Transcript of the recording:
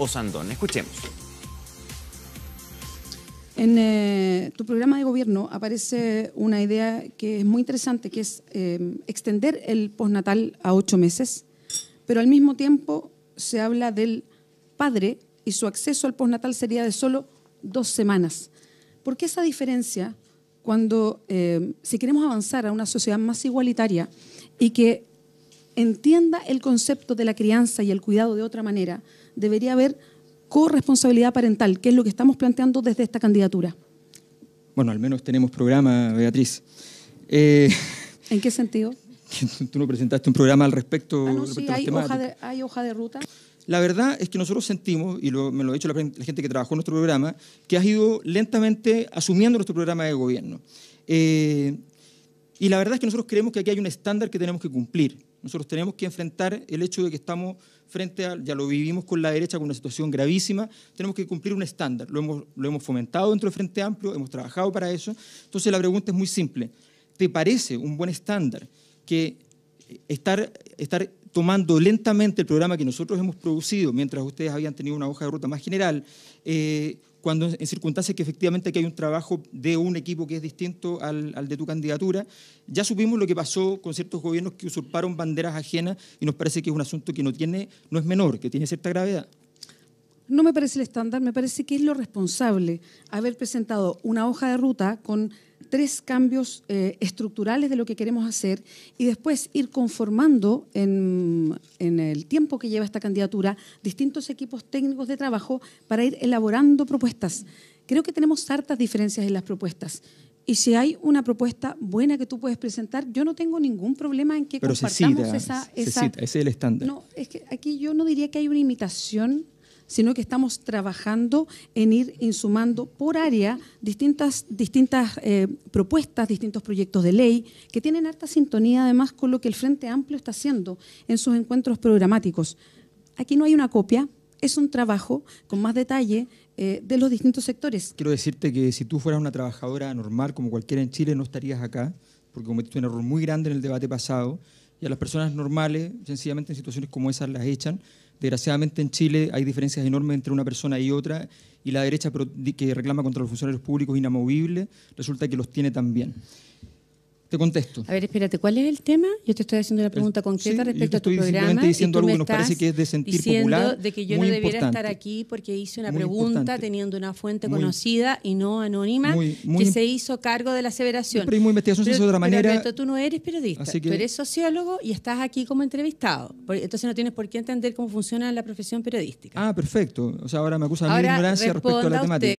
Osandón. Escuchemos. En eh, tu programa de gobierno aparece una idea que es muy interesante, que es eh, extender el postnatal a ocho meses, pero al mismo tiempo se habla del padre y su acceso al postnatal sería de solo dos semanas. ¿Por qué esa diferencia cuando, eh, si queremos avanzar a una sociedad más igualitaria y que entienda el concepto de la crianza y el cuidado de otra manera, debería haber corresponsabilidad parental, que es lo que estamos planteando desde esta candidatura. Bueno, al menos tenemos programa, Beatriz. Eh, ¿En qué sentido? Tú no presentaste un programa al respecto. Ah, hay, hoja de, ruta. La verdad es que nosotros sentimos, y me lo ha dicho la, gente que trabajó en nuestro programa, que has ido lentamente asumiendo nuestro programa de gobierno. Eh, y la verdad es que nosotros creemos que aquí hay un estándar que tenemos que cumplir. Nosotros tenemos que enfrentar el hecho de que estamos frente a, ya lo vivimos con la derecha, con una situación gravísima, tenemos que cumplir un estándar. Lo hemos, lo hemos fomentado dentro del Frente Amplio, hemos trabajado para eso. Entonces la pregunta es muy simple. ¿Te parece un buen estándar que estar, estar tomando lentamente el programa que nosotros hemos producido, mientras ustedes habían tenido una hoja de ruta más general, eh, cuando en circunstancias que efectivamente que hay un trabajo de un equipo que es distinto al, al, de tu candidatura, ya supimos lo que pasó con ciertos gobiernos que usurparon banderas ajenas y nos parece que es un asunto que no, tiene, no es menor, que tiene cierta gravedad. No me parece el estándar, me parece que es lo responsable haber presentado una hoja de ruta con tres cambios eh, estructurales de lo que queremos hacer y después ir conformando en, en, el tiempo que lleva esta candidatura distintos equipos técnicos de trabajo para ir elaborando propuestas. Creo que tenemos hartas diferencias en las propuestas. Y si hay una propuesta buena que tú puedes presentar, yo no tengo ningún problema en que Pero compartamos esa, esa ese es el estándar. No, es que aquí yo no diría que hay una imitación sino que estamos trabajando en ir insumando por área distintas, distintas eh, propuestas, distintos proyectos de ley, que tienen harta sintonía además con lo que el Frente Amplio está haciendo en sus encuentros programáticos. Aquí no hay una copia, es un trabajo con más detalle eh, de los distintos sectores. Quiero decirte que si tú fueras una trabajadora normal, como cualquiera en Chile, no estarías acá, porque cometiste un error muy grande en el debate pasado, y a las personas normales, sencillamente en situaciones como esas las echan, Desgraciadamente en Chile hay diferencias enormes entre una persona y otra y la derecha que reclama contra los funcionarios públicos inamovibles resulta que los tiene también. Te contesto. A ver, espérate, ¿cuál es el tema? Yo te estoy haciendo una pregunta concreta respecto a tu programa. simplemente diciendo algo que nos parece que es de sentir diciendo de que yo no debiera estar aquí porque hice una pregunta teniendo una fuente conocida y no anónima que se hizo cargo de la aseveración. Pero investigación muy se de otra manera. Pero, tú no eres periodista, eres sociólogo y estás aquí como entrevistado. Entonces no tienes por qué entender cómo funciona la profesión periodística. Ah, perfecto. O sea, ahora me acusan de ignorancia respecto a la temática.